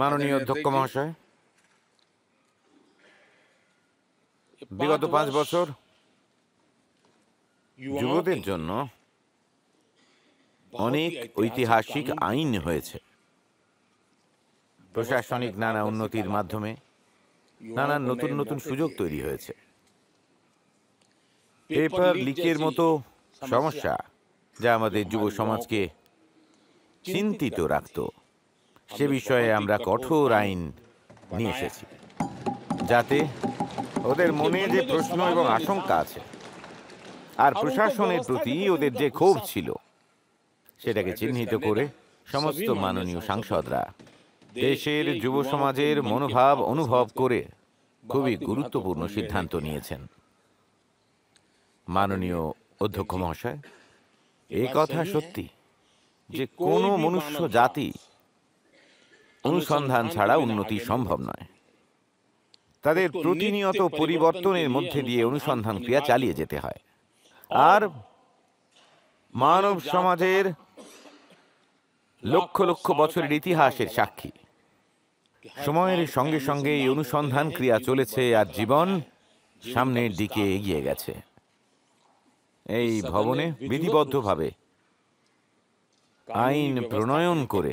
মাননীয় অধ্যক্ষ মহাশয় বিগত পাঁচ বছর যুবদের জন্য অনেক ঐতিহাসিক আইন হয়েছে প্রশাসনিক নানা উন্নতির মাধ্যমে নানা নতুন নতুন সুযোগ তৈরি হয়েছে পেপার লিকের মতো সমস্যা যা আমাদের যুব সমাজকে চিন্তিত রাখত সে বিষয়ে আমরা কঠোর আইন নিয়ে এসেছি যাতে ওদের মনে যে প্রশ্ন এবং আশঙ্কা আছে আর প্রশাসনের প্রতি ওদের যে ক্ষোভ ছিল সেটাকে চিহ্নিত করে সমস্ত মাননীয় সাংসদরা দেশের যুব সমাজের মনোভাব অনুভব করে খুবই গুরুত্বপূর্ণ সিদ্ধান্ত নিয়েছেন মাননীয় অধ্যক্ষ মহাশয় এ কথা সত্যি যে কোনো মনুষ্য জাতি অনুসন্ধান ছাড়া উন্নতি সম্ভব নয় তাদের প্রতিনিয়ত পরিবর্তনের মধ্যে দিয়ে অনুসন্ধান ক্রিয়া চালিয়ে যেতে হয় আর মানব সমাজের লক্ষ লক্ষ বছরের ইতিহাসের সাক্ষী সময়ের সঙ্গে সঙ্গে এই অনুসন্ধান ক্রিয়া চলেছে আর জীবন সামনের দিকে এগিয়ে গেছে এই ভবনে বিধিবদ্ধভাবে আইন প্রণয়ন করে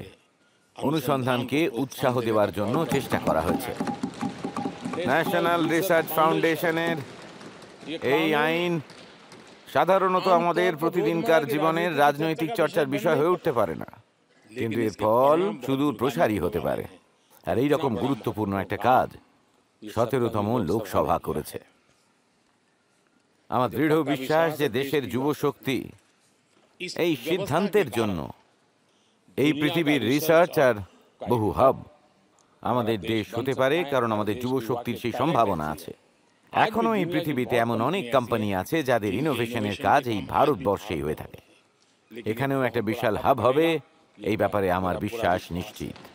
অনুসন্ধানকে উৎসাহ দেওয়ার জন্য চেষ্টা করা হয়েছে ন্যাশনাল রিসার্চ ফাউন্ডেশনের এই আইন সাধারণত আমাদের প্রতিদিনকার জীবনের রাজনৈতিক চর্চার বিষয় হয়ে উঠতে পারে না কিন্তু এর ফল সুদূর প্রসারী হতে পারে আর এই রকম গুরুত্বপূর্ণ একটা কাজ সতেরোতম লোকসভা করেছে আমার দৃঢ় বিশ্বাস যে দেশের যুব শক্তি এই সিদ্ধান্তের জন্য এই পৃথিবীর রিসার্চ আর বহু হাব আমাদের দেশ হতে পারে কারণ আমাদের যুব শক্তির সেই সম্ভাবনা আছে এখনও এই পৃথিবীতে এমন অনেক কোম্পানি আছে যাদের ইনোভেশনের কাজ এই ভারতবর্ষেই হয়ে থাকে এখানেও একটা বিশাল হাব হবে এই ব্যাপারে আমার বিশ্বাস নিশ্চিত